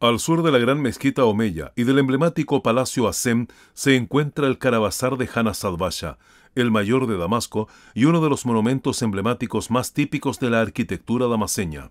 Al sur de la gran mezquita Omeya y del emblemático palacio Asem se encuentra el Carabazar de Basha, el mayor de Damasco y uno de los monumentos emblemáticos más típicos de la arquitectura damaseña.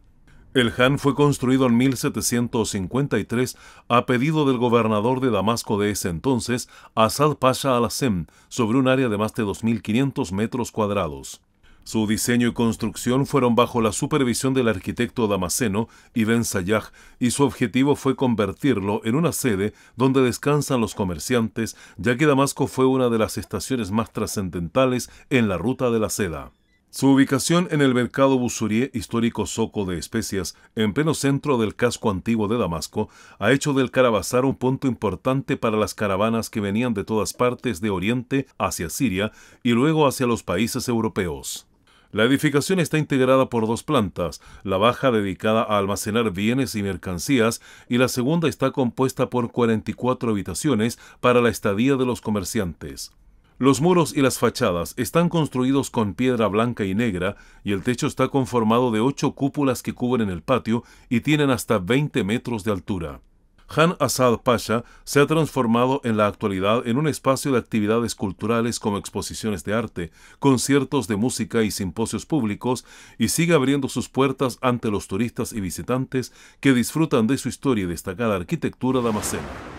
El Han fue construido en 1753 a pedido del gobernador de Damasco de ese entonces, Asad Pasha al-Asem, sobre un área de más de 2.500 metros cuadrados. Su diseño y construcción fueron bajo la supervisión del arquitecto Damasceno Ibn Sayyah y su objetivo fue convertirlo en una sede donde descansan los comerciantes, ya que Damasco fue una de las estaciones más trascendentales en la ruta de la seda. Su ubicación en el mercado Busurie, histórico Soco de especias, en pleno centro del casco antiguo de Damasco, ha hecho del Carabazar un punto importante para las caravanas que venían de todas partes de Oriente hacia Siria y luego hacia los países europeos. La edificación está integrada por dos plantas, la baja dedicada a almacenar bienes y mercancías y la segunda está compuesta por 44 habitaciones para la estadía de los comerciantes. Los muros y las fachadas están construidos con piedra blanca y negra y el techo está conformado de ocho cúpulas que cubren el patio y tienen hasta 20 metros de altura. Han Asad Pasha se ha transformado en la actualidad en un espacio de actividades culturales como exposiciones de arte, conciertos de música y simposios públicos, y sigue abriendo sus puertas ante los turistas y visitantes que disfrutan de su historia y destacada arquitectura damascena.